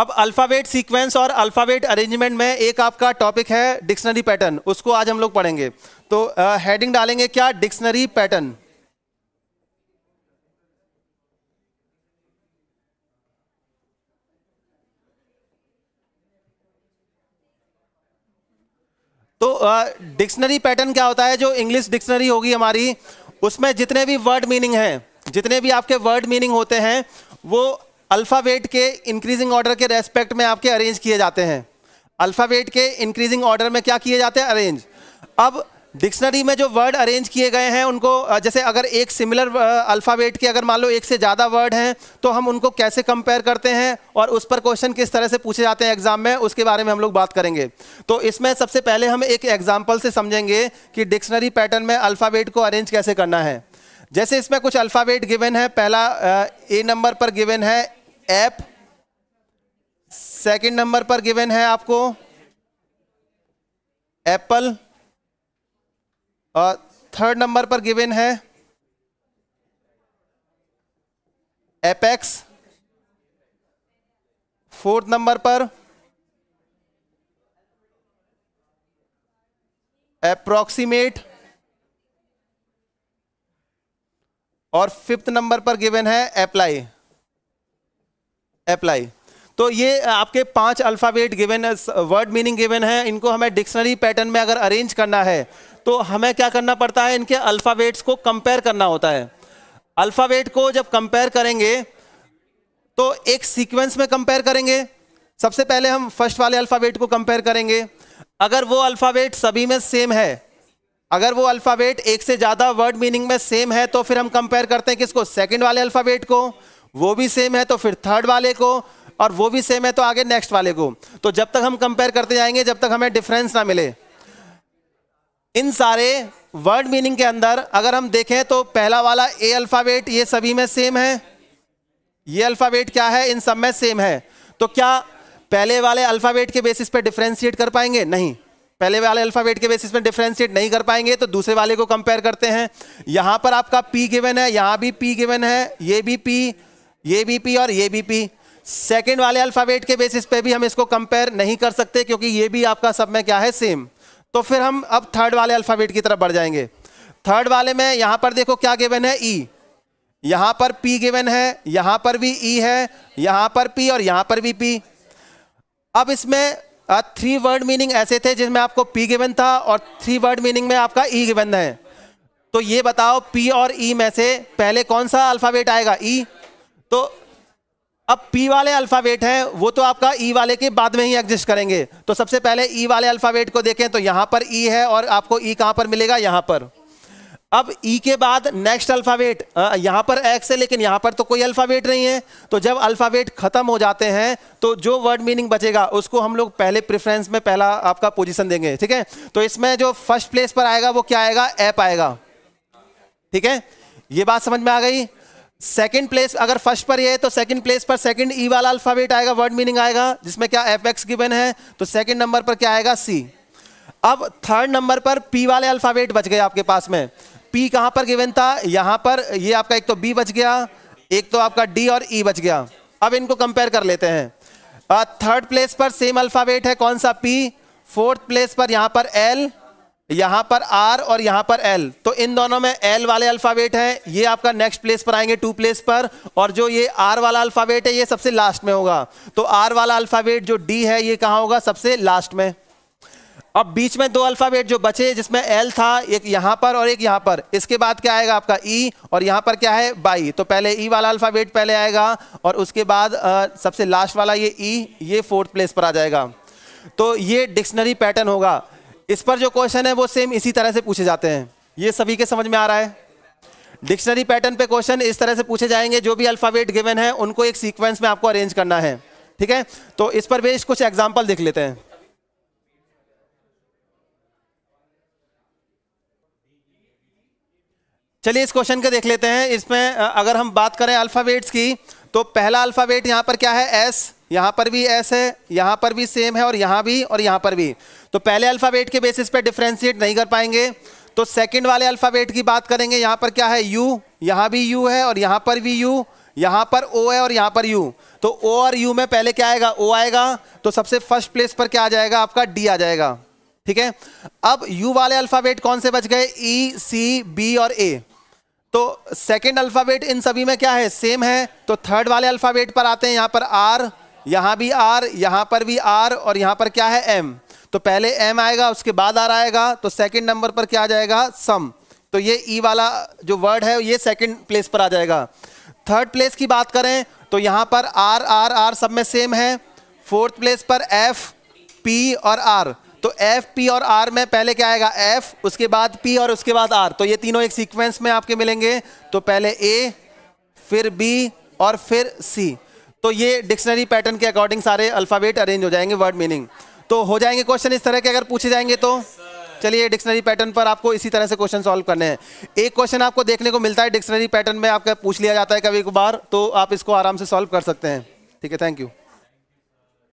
अब alphabet sequence और alphabet arrangement में एक आपका टॉपिक है डिक्शनरी पैटर्न उसको आज हम लोग पढ़ेंगे तो हेडिंग डालेंगे क्या डिक्शनरी पैटर्न तो डिक्शनरी पैटर्न क्या होता है जो इंग्लिश डिक्शनरी होगी हमारी उसमें जितने भी वर्ड मीनिंग हैं जितने भी आपके वर्ड मीनिंग होते हैं वो अल्फावेट के इंक्रीजिंग ऑर्डर के रेस्पेक्ट में आपके अरेंज किए जाते हैं अल्फावेट के इंक्रीजिंग ऑर्डर में क्या किए जाते हैं अरेंज अब डिक्शनरी में जो वर्ड अरेंज किए गए हैं उनको जैसे अगर एक सिमिलर अल्फ़ाबेट के अगर मान लो एक से ज़्यादा वर्ड हैं तो हम उनको कैसे कंपेयर करते हैं और उस पर क्वेश्चन किस तरह से पूछे जाते हैं एग्जाम में उसके बारे में हम लोग बात करेंगे तो इसमें सबसे पहले हम एक एग्जाम्पल से समझेंगे कि डिक्शनरी पैटर्न में अल्फ़ाबेट को अरेंज कैसे करना है जैसे इसमें कुछ अल्फ़ाबेट गिवन है पहला ए नंबर पर गिवन है ऐप सेकंड नंबर पर गिवन है आपको एप्पल और थर्ड नंबर पर गिवन है एपेक्स फोर्थ नंबर पर एप्रोक्सीमेट और फिफ्थ नंबर पर गिवन है अप्लाई अप्लाई तो ये आपके पांच alphabet given word meaning given है इनको हमें डिक्शनरी पैटर्न में अगर अरेंज करना है तो हमें क्या करना पड़ता है इनके अल्फ़ाबेट्स को कंपेयर करना होता है अल्फ़ाबेट को जब कंपेयर करेंगे तो एक सीक्वेंस में कंपेयर करेंगे सबसे पहले हम फर्स्ट वाले अल्फ़ाबेट को कंपेयर करेंगे अगर वो अल्फ़ाबेट सभी में सेम है अगर वो अल्फ़ाबेट एक से ज़्यादा वर्ड मीनिंग में सेम है तो फिर हम कंपेयर करते हैं किसको सेकंड वाले अल्फ़ाबेट को वो भी सेम है तो फिर थर्ड वाले को और वो भी सेम है तो आगे नेक्स्ट वाले को तो जब तक हम कंपेयर करते जाएंगे जब तक हमें डिफरेंस ना मिले इन सारे वर्ड मीनिंग के अंदर अगर हम देखें तो पहला वाला ए अल्फाबेट ये सभी में सेम है ये अल्फाबेट क्या है इन सब में सेम है तो क्या पहले वाले अल्फाबेट के बेसिस पे डिफ्रेंशिएट कर पाएंगे नहीं पहले वाले अल्फाबेट के बेसिस पे डिफ्रेंशिएट नहीं कर पाएंगे तो दूसरे वाले को कंपेयर करते हैं यहां पर आपका पी गिवन है यहां भी पी गिवन है ये भी पी ये बी पी और ये बी पी सेकेंड वाले अल्फ़ाबेट के बेसिस पे भी हम इसको कंपेयर नहीं कर सकते क्योंकि ये भी आपका सब में क्या है सेम तो फिर हम अब थर्ड वाले अल्फ़ाबेट की तरफ बढ़ जाएंगे थर्ड वाले में यहां पर देखो क्या गिवन है ई e. यहां पर पी गिवन है यहां पर भी ई e है यहां पर पी और यहां पर भी पी अब इसमें थ्री वर्ड मीनिंग ऐसे थे जिसमें आपको पी गिवन था और थ्री वर्ड मीनिंग में आपका ई e गिवन है तो ये बताओ पी और ई e में से पहले कौन सा अल्फ़ाबेट आएगा ई e? तो अब पी वाले अल्फ़ावेट हैं वो तो आपका ई e वाले के बाद में ही एग्जिस्ट करेंगे तो सबसे पहले ई e वाले अल्फ़ावेट को देखें तो यहाँ पर ई e है और आपको ई कहाँ पर मिलेगा यहाँ पर अब ई के बाद नेक्स्ट अल्फ़ावेट यहाँ पर एक्स है लेकिन यहाँ पर तो कोई अल्फ़ावेट नहीं है तो जब अल्फ़ावेट ख़त्म हो जाते हैं तो जो वर्ड मीनिंग बचेगा उसको हम लोग पहले प्रेफरेंस में पहला आपका पोजिशन देंगे ठीक है तो इसमें जो फर्स्ट प्लेस पर आएगा वो क्या आएगा ऐप आएगा ठीक है ये बात समझ में आ गई सेकंड प्लेस अगर फर्स्ट पर ये है तो सेकंड प्लेस पर सेकंड ई e वाला अल्फाबेट आएगा वर्ड मीनिंग आएगा जिसमें क्या एफ एक्स गिवन है तो सेकंड नंबर पर क्या आएगा सी अब थर्ड नंबर पर पी वाले अल्फाबेट बच गए आपके पास में पी कहां पर गिवन था यहां पर ये आपका एक तो बी बच गया एक तो आपका डी और ई e बच गया अब इनको कंपेयर कर लेते हैं थर्ड प्लेस पर सेम अल्फाबेट है कौन सा पी फोर्थ प्लेस पर यहां पर एल यहां पर आर और यहां पर एल तो इन दोनों में एल वाले अल्फाबेट है ये आपका नेक्स्ट प्लेस पर आएंगे टू प्लेस पर और जो ये आर वाला अल्फाबेट है ये सबसे लास्ट में होगा तो आर वाला अल्फाबेट जो डी है ये कहां होगा सबसे लास्ट में अब बीच में दो अल्फाबेट जो बचे जिसमें एल था एक यहां पर और एक यहां पर इसके बाद क्या आएगा आपका ई e, और यहां पर क्या है बाई तो पहले ई e वाला अल्फाबेट पहले आएगा और उसके बाद आ, सबसे लास्ट वाला ये ई e, ये फोर्थ प्लेस पर आ जाएगा तो ये डिक्शनरी पैटर्न होगा इस पर जो क्वेश्चन है वो सेम इसी तरह से पूछे जाते हैं ये सभी के समझ में आ रहा है डिक्शनरी पैटर्न पे क्वेश्चन इस तरह से पूछे जाएंगे जो भी अल्फाबेट गिवन है उनको एक सीक्वेंस में आपको अरेंज करना है ठीक है तो इस पर बेस्ड कुछ एग्जाम्पल देख लेते हैं चलिए इस क्वेश्चन का देख लेते हैं इसमें अगर हम बात करें अल्फाबेट्स की तो पहला अल्फाबेट यहां पर क्या है एस यहाँ पर भी ऐसे यहाँ पर भी सेम है और यहाँ भी और यहाँ पर भी तो पहले अल्फ़ाबेट के बेसिस पे डिफ्रेंशिएट नहीं कर पाएंगे तो सेकंड वाले अल्फ़ाबेट की बात करेंगे यहाँ पर क्या है यू यहाँ भी यू है और यहाँ पर भी यू यहाँ पर ओ है और यहाँ पर यू तो ओ और यू में पहले क्या आएगा ओ आएगा तो सबसे फर्स्ट प्लेस पर क्या आ जाएगा आपका डी आ जाएगा ठीक है अब यू वाले अल्फ़ाबेट कौन से बच गए ई सी बी और ए तो सेकेंड अल्फ़ाबेट इन सभी में क्या है सेम है तो थर्ड वाले अल्फ़ाबेट पर आते हैं यहाँ पर आर यहाँ भी आर यहाँ पर भी आर और यहाँ पर क्या है एम तो पहले एम आएगा उसके बाद आर आएगा तो सेकंड नंबर पर क्या आ जाएगा सम तो ये ई e वाला जो वर्ड है ये सेकंड प्लेस पर आ जाएगा थर्ड प्लेस की बात करें तो यहाँ पर आर आर आर सब में सेम है फोर्थ प्लेस पर एफ पी और आर तो एफ पी और आर में पहले क्या आएगा एफ उसके बाद पी और उसके बाद आर तो ये तीनों एक सीक्वेंस में आपके मिलेंगे तो पहले ए फिर बी और फिर सी तो ये डिक्शनरी पैटर्न के अकॉर्डिंग सारे अल्फ़ाबेट अरेंज हो जाएंगे वर्ड मीनिंग तो हो जाएंगे क्वेश्चन इस तरह के अगर पूछे जाएंगे तो चलिए डिक्शनरी पैटर्न पर आपको इसी तरह से क्वेश्चन सॉल्व करने हैं एक क्वेश्चन आपको देखने को मिलता है डिक्शनरी पैटर्न में आपका पूछ लिया जाता है कभी एक बार तो आप इसको आराम से सॉल्व कर सकते हैं ठीक है थैंक यू